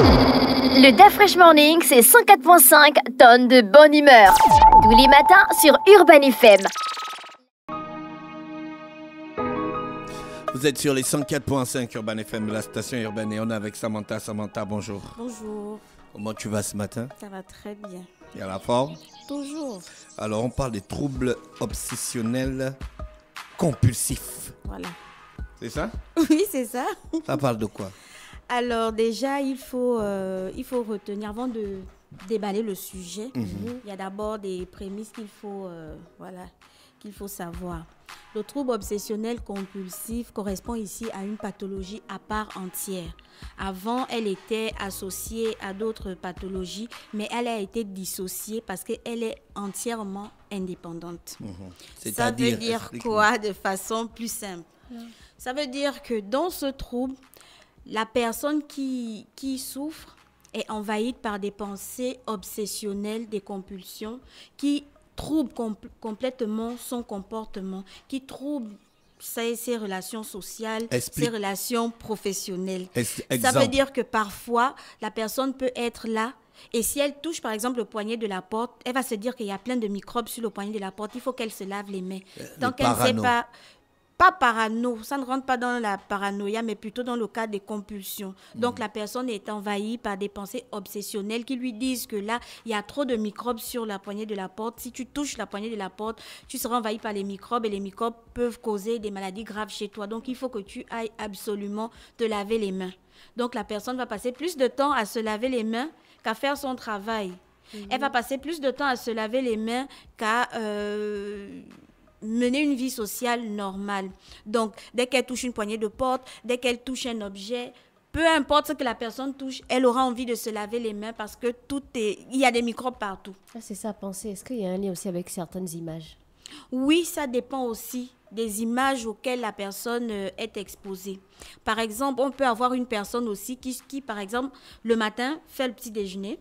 Le Fresh Morning, c'est 104.5 tonnes de bonne humeur. Tous les matins sur Urban FM. Vous êtes sur les 104.5 Urban FM, la station urbaine, et on est avec Samantha. Samantha, bonjour. Bonjour. Comment tu vas ce matin Ça va très bien. Et à la forme Toujours. Alors, on parle des troubles obsessionnels compulsifs. Voilà. C'est ça Oui, c'est ça. Ça parle de quoi alors déjà, il faut, euh, il faut retenir, avant de déballer le sujet, mhm. il y a d'abord des prémices qu'il faut, euh, qu'il faut savoir. Le trouble obsessionnel compulsif correspond ici à une pathologie à part entière. Avant, elle était associée à d'autres pathologies, mais elle a été dissociée parce qu'elle est entièrement indépendante. Mhm. Ça veut dire, quoi de façon plus simple Ça veut dire que dans ce trouble, la personne qui, souffre est envahie par des pensées obsessionnelles, des compulsions qui troublent complètement son comportement, qui troublent ses, ses relations sociales, ses relations professionnelles. Ça veut dire que parfois, la personne peut être là, et si elle touche, par exemple, le poignet de la porte, elle va se dire qu'il y a plein de microbes sur le poignet de la porte. Il faut qu'elle se lave les mains. Euh, Tant qu'elle sait pas parano, ça ne rentre pas dans la paranoïa, mais plutôt dans le cas des compulsions. Donc mm. la personne est envahie par des pensées obsessionnelles qui lui disent que là, il y a trop de microbes sur la poignée de la porte. Si tu touches la poignée de la porte, tu seras envahi par les microbes et les microbes peuvent causer des maladies graves chez toi. Donc il faut que tu ailles absolument te laver les mains. Donc la personne va passer plus de temps à se laver les mains qu'à faire son travail. Mm. Elle va passer plus de temps à se laver les mains qu'à... Euh, mener une vie sociale normale. Donc, dès qu'elle touche une poignée de porte, dès qu'elle touche un objet, peu importe ce que la personne touche, elle aura envie de se laver les mains parce que tout est, il y a des microbes partout. Ah, c'est ça à penser. Est-ce qu'il y a un lien aussi avec certaines images Oui, ça dépend aussi des images auxquelles la personne euh, est exposée. Par exemple, on peut avoir une personne aussi qui par exemple, le matin fait le petit déjeuner,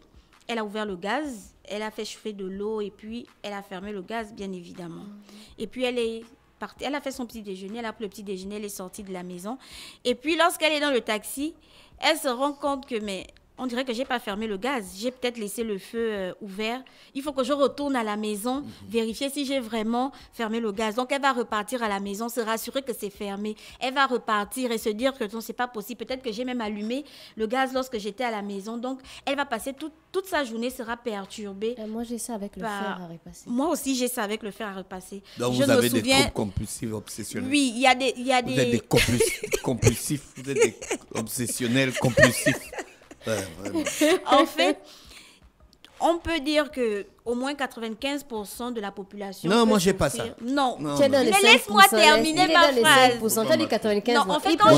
elle a ouvert le gaz, elle a fait chauffer de l'eau et puis elle a fermé le gaz, bien évidemment. Mhm. Et puis elle est partie, elle a fait son petit déjeuner, elle a pris le petit déjeuner, elle est sortie de la maison. Et puis lorsqu'elle est dans le taxi, elle se rend compte que mais on dirait que j'ai pas fermé le gaz, j'ai peut-être laissé le feu euh, ouvert. Il faut que je retourne à la maison, mhm. vérifier si j'ai vraiment fermé le gaz. Donc elle va repartir à la maison, se rassurer que c'est fermé. Elle va repartir et se dire que non, c'est pas possible. Peut-être que j'ai même allumé le gaz lorsque j'étais à la maison. Donc elle va passer toute sa journée sera perturbée. Euh, moi j'ai ça avec le fer à repasser. Moi aussi j'ai ça avec le fer à repasser. Donc je vous me avez souviens... des troubles compulsifs obsessionnels. Oui, il y a des, il y a des. êtes des compulsifs des obsessionnels compulsifs. en fait, on peut dire que au moins 95% de la population. Non, moi, n'ai pas ça. Non, Mais laisse-moi terminer ma phrase. dit 95%. Non, en fait, quand,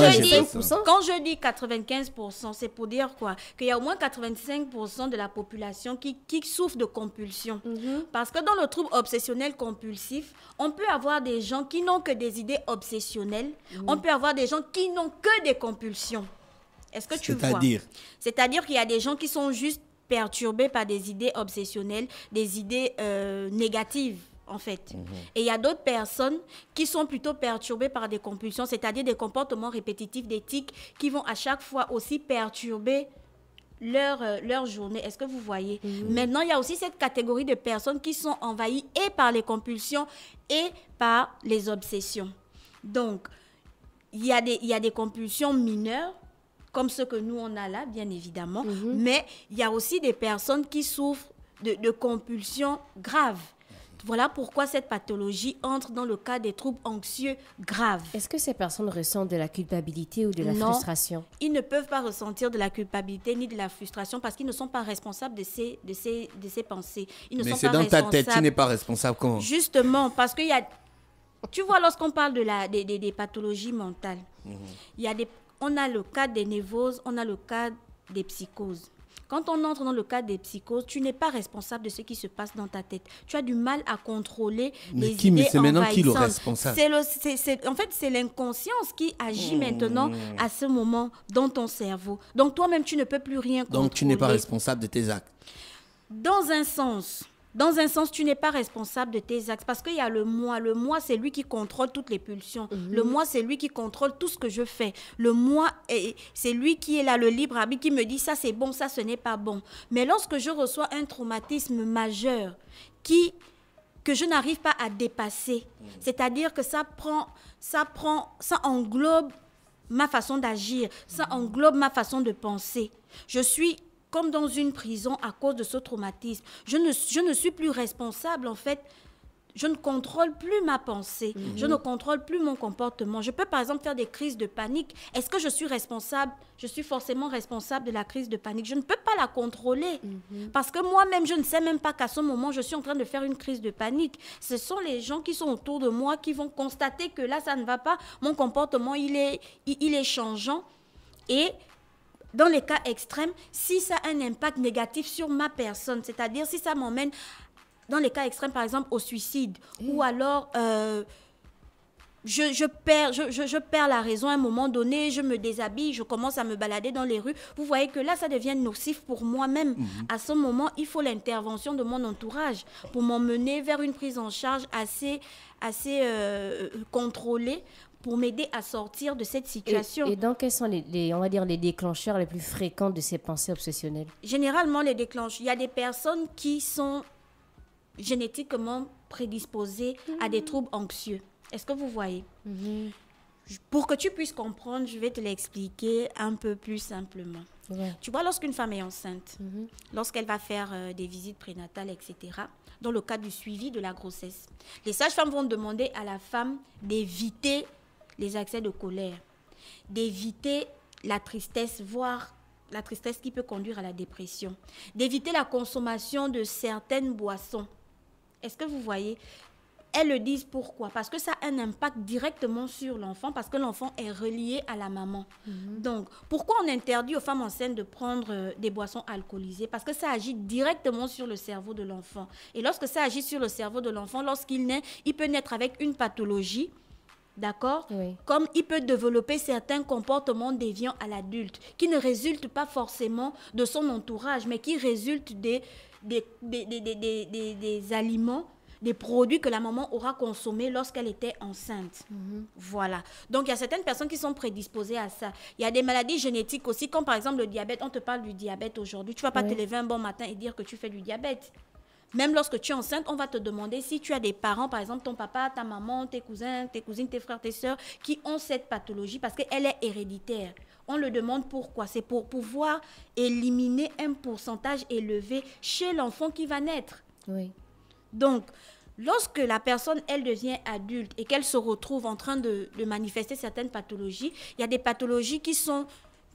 je dis, 95%, c'est pour dire quoi Qu'il y a au moins 85% de la population qui, qui souffre de compulsion. Mhm. Parce que dans le trouble obsessionnel compulsif, on peut avoir des gens qui n'ont que des idées obsessionnelles. Mhm. On peut avoir des gens qui n'ont que des compulsions. Est-ce que tu vois C'est-à-dire C'est-à-dire qu'il y a des gens qui sont juste perturbés par des idées obsessionnelles, des idées euh, négatives en fait. Mhm. Et il y a d'autres personnes qui sont plutôt perturbées par des compulsions, c'est-à-dire des comportements répétitifs, des tics, qui vont à chaque fois aussi perturber leur, euh, leur journée. Est-ce que vous voyez Maintenant, il y a aussi cette catégorie de personnes qui sont envahies et par les compulsions et par les obsessions. Donc, il y, il y a des compulsions mineures comme ce que nous on a là, bien évidemment. Mhm. Mais il y a aussi des personnes qui souffrent de, compulsions graves. Voilà pourquoi cette pathologie entre dans le cas des troubles anxieux graves. Est-ce que ces personnes ressentent de la culpabilité ou de la non, Ils ne peuvent pas ressentir de la culpabilité ni de la frustration parce qu'ils ne sont pas responsables de ces, de ces, pensées. Mais c'est dans ta tête, tu n'es pas responsable. Quand... Justement, parce qu'il y a... Tu vois, lorsqu'on parle de la, des, pathologies mentales, mhm. il y a des on a le cas des névroses, on a le cas des psychoses. Quand on entre dans le cas des psychoses, tu n'es pas responsable de ce qui se passe dans ta tête. Tu as du mal à contrôler mais les qui, idées C'est maintenant qui le responsable En fait, c'est l'inconscience qui agit mmh. maintenant à ce moment dans ton cerveau. Donc toi-même, tu ne peux plus rien contrôler. Donc tu n'es pas responsable de tes actes. Dans un sens, dans un sens, tu n'es pas responsable de tes actes parce qu'il y a le moi. Le moi, c'est lui qui contrôle toutes les pulsions. Mhm. Le moi, c'est lui qui contrôle tout ce que je fais. Le moi, c'est lui qui est là, le libre habit qui me dit ça c'est bon, ça ce n'est pas bon. Mais lorsque je reçois un traumatisme majeur qui que je n'arrive pas à dépasser, mhm. c'est-à-dire que ça prend, ça prend, ça englobe ma façon d'agir, ça mhm. englobe ma façon de penser. Je suis comme dans une prison à cause de ce traumatisme. Je ne, je ne suis plus responsable, en fait. Je ne contrôle plus ma pensée, mhm. je ne contrôle plus mon comportement. Je peux par exemple faire des crises de panique. Est-ce que je suis responsable Je suis forcément responsable de la crise de panique. Je ne peux pas la contrôler mhm. parce que moi-même, je ne sais même pas qu'à ce moment, je suis en train de faire une crise de panique. Ce sont les gens qui sont autour de moi qui vont constater que là, ça ne va pas. Mon comportement, il est, il est changeant. Et dans les cas extrêmes, si ça a un impact négatif sur ma personne, c'est-à-dire si ça m'emmène, dans les cas extrêmes, par exemple, au suicide, mm. ou alors euh, je, perds, je, perds la raison à un moment donné, je me déshabille, je commence à me balader dans les rues. Vous voyez que là, ça devient nocif pour moi-même. Mm-hmm. À ce moment, il faut l'intervention de mon entourage pour m'emmener vers une prise en charge assez, assez euh, contrôlée pour m'aider à sortir de cette situation. Et, dans donc, quels sont les, on va dire, les déclencheurs les plus fréquents de ces pensées obsessionnelles Généralement, les déclencheurs, il y a des personnes qui sont génétiquement prédisposées à des mmh. troubles anxieux. Est-ce que vous voyez mmh. Pour que tu puisses comprendre, je vais te l'expliquer un peu plus simplement. Tu vois, lorsqu'une femme est enceinte, mmh. lorsqu'elle va faire euh, des visites prénatales, etc., dans le cadre du suivi de la grossesse, les sages-femmes vont demander à la femme d'éviter les accès de colère, d'éviter la tristesse, voire la tristesse qui peut conduire à la dépression, d'éviter la consommation de certaines boissons. Est-ce que vous voyez Elles le disent pourquoi Parce que ça a un impact directement sur l'enfant, parce que l'enfant est relié à la maman. Mhm. Donc, pourquoi on interdit aux femmes enceintes de prendre euh, des boissons alcoolisées Parce que ça agit directement sur le cerveau de l'enfant. Et lorsque ça agit sur le cerveau de l'enfant, lorsqu'il naît, il peut naître avec une pathologie D'accord Comme il peut développer certains comportements déviants à l'adulte, qui ne résultent pas forcément de son entourage, mais qui résultent des, des, aliments des produits que la maman aura consommés lorsqu'elle était enceinte. Mhm. Voilà. Donc, il y a certaines personnes qui sont prédisposées à ça. Il y a des maladies génétiques aussi, comme par exemple le diabète. On te parle du diabète aujourd'hui. Tu vas pas te lever un bon matin et dire que tu fais du diabète. Même lorsque tu es enceinte, on va te demander si tu as des parents, par exemple ton papa, ta maman, tes cousins, tes cousines, tes frères, tes sœurs, qui ont cette pathologie parce qu'elle est héréditaire. On le demande pourquoi C'est pour pouvoir éliminer un pourcentage élevé chez l'enfant qui va naître. Oui. Donc, lorsque la personne, elle devient adulte et qu'elle se retrouve en train de, manifester certaines pathologies, il y a des pathologies qui sont,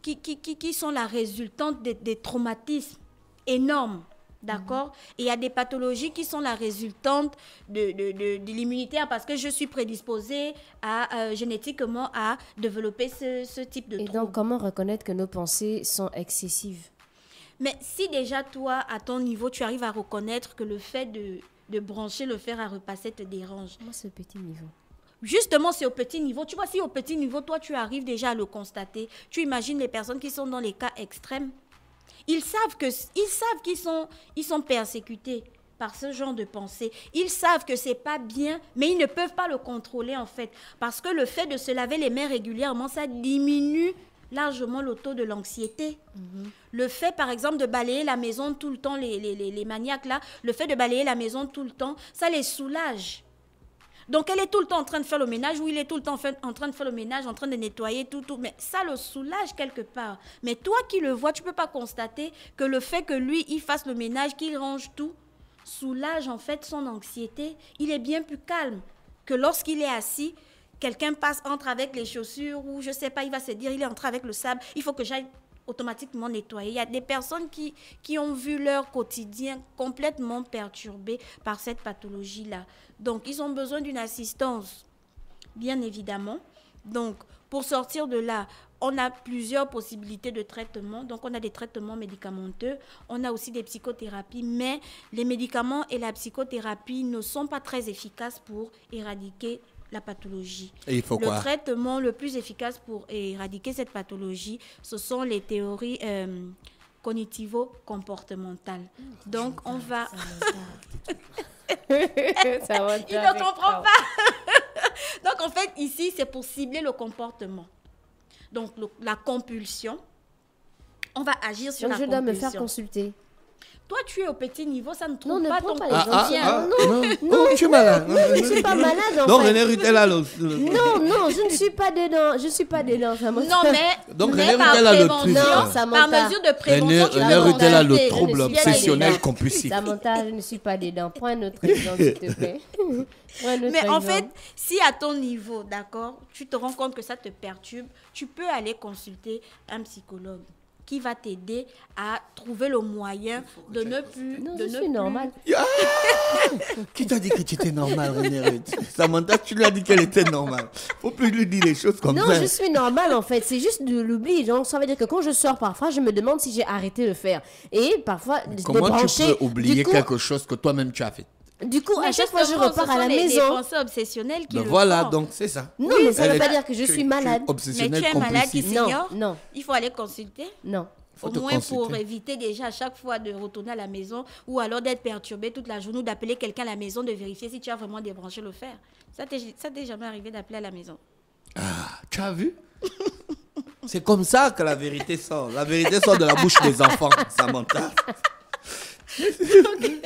qui, qui, sont la résultante des traumatismes énormes D'accord Et il y a des pathologies qui sont la résultante de, de, de, l'immunitaire hein, parce que je suis prédisposée à, euh, génétiquement à développer ce, ce type de Et donc, comment reconnaître que nos pensées sont excessives Mais si déjà, toi, à ton niveau, tu arrives à reconnaître que le fait de, de brancher le fer à repasser te dérange. Moi, ce petit niveau justement, c'est au petit niveau. Tu vois, si au petit niveau, toi, tu arrives déjà à le constater, tu imagines les personnes qui sont dans les cas extrêmes. Ils savent que savent qu'ils sont ils sont persécutés par ce genre de pensée. Ils savent que c'est pas bien, mais ils ne peuvent pas le contrôler en fait, parce que le fait de se laver les mains régulièrement, ça diminue largement le taux de l'anxiété. Mhm. Le fait, par exemple, de balayer la maison tout le temps, les, les, les maniaques là, le fait de balayer la maison tout le temps, ça les soulage. Donc elle est tout le temps en train de faire le ménage ou il est tout le temps en train de faire le ménage, en train de nettoyer tout, tout. Mais ça le soulage quelque part. Mais toi qui le vois, tu ne peux pas constater que le fait que lui, il fasse le ménage, qu'il range tout, soulage en fait son anxiété. Il est bien plus calme que lorsqu'il est assis quelqu'un passe, entre avec les chaussures, ou je sais pas, il va se dire, il est entré avec le sable, il faut que j'aille automatiquement nettoyé. Il y a des personnes qui, qui ont vu leur quotidien complètement perturbé par cette pathologie-là. Donc, ils ont besoin d'une assistance, bien évidemment. Donc, pour sortir de là, on a plusieurs possibilités de traitement. Donc, on a des traitements médicamenteux, on a aussi des psychothérapies, mais les médicaments et la psychothérapie ne sont pas très efficaces pour éradiquer pathologie. Et il faut le traitement le plus efficace pour éradiquer cette pathologie, ce sont les théories euh, cognitivo-comportementales. Mmh. Donc, on va... pas. Donc, en fait, ici, c'est pour cibler le comportement. Donc, la compulsion. On va agir sur la compulsion. je dois me faire consulter. Toi, tu es au petit niveau, ça ne trouve non, pas ton pas les ah, ah, ah, non, non, oh, tu es malade. Non, je ne suis pas malade. En non, René Rutel Non, non, je ne suis pas dedans. Je ne suis pas dedans. Ça non, mais, Donc, René Rutella, Rutel a par mesure de prévention, René, le trouble obsessionnel compulsif. Samantha, je ne suis pas dedans. Prends un autre exemple, s'il te plaît. Mais en fait, si à ton niveau, d'accord, tu te rends compte que ça te perturbe, tu peux aller consulter un psychologue qui va t'aider à trouver le moyen de ne plus. Non, de je ne suis plus... normale. Ah qui t'a dit que tu étais normale, René Samantha, tu lui as dit qu'elle était normale. Faut plus lui dire les choses comme ça. Non, je suis normale en fait. C'est juste de l'oubli. Donc ça veut dire que quand je sors parfois, je me demande si j'ai arrêté de faire. Et parfois, Mais Comment tu peux oublier quelque chose que toi-même tu as fait du coup, à chaque fois, je repars à la maison. C'est obsessionnel qui ben le Voilà, donc c'est ça. Non, mais ça ne veut pas dire que je suis malade. mais tu es malade qui non, non. Il faut aller consulter Non. Au moins pour éviter déjà à chaque fois de retourner à la maison ou alors d'être perturbé toute la journée ou d'appeler quelqu'un à la maison de vérifier si tu as vraiment débranché le fer. Ça t'est jamais arrivé d'appeler à la maison. Ah, tu as vu C'est comme ça que la vérité sort. La vérité sort de la bouche des enfants, Ça okay.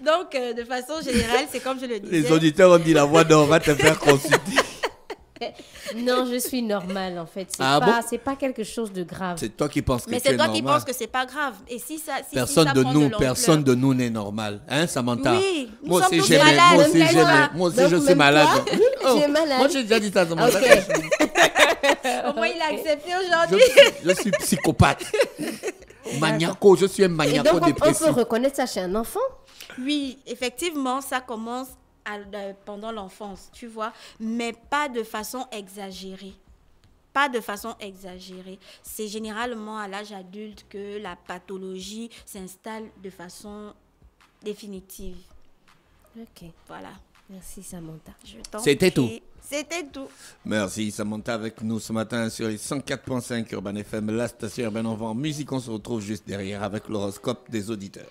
Donc, euh, de façon générale, c'est comme je le disais. Les auditeurs ont dit la voix d'or va te faire consulter. non, je suis normale en fait. C'est ah pas, bon pas quelque chose de grave. C'est toi qui penses que c'est normal. Mais c'est toi qui penses que c'est pas grave. Et si ça, si, personne, de nous, personne de nous n'est normal, hein, Samantha. Oui, nous moi aussi j'ai Moi je suis malade. Oh, malade. Moi j'ai déjà dit ça, Samantha. Okay. Au moins il a accepté aujourd'hui. Je, je, suis psychopathe, maniaco. Je suis un maniaco dépressif. On peut reconnaître ça chez un enfant. Oui, effectivement, ça commence pendant l'enfance, tu vois, mais pas de façon exagérée pas de façon exagérée. C'est généralement à l'âge adulte que la pathologie s'installe de façon définitive. Ok. Voilà. Merci Samantha. C'était tout. C'était tout. Merci Samantha avec nous ce matin sur les 104.5 Urban FM, la station Urban en musique. On se retrouve juste derrière avec l'horoscope des auditeurs.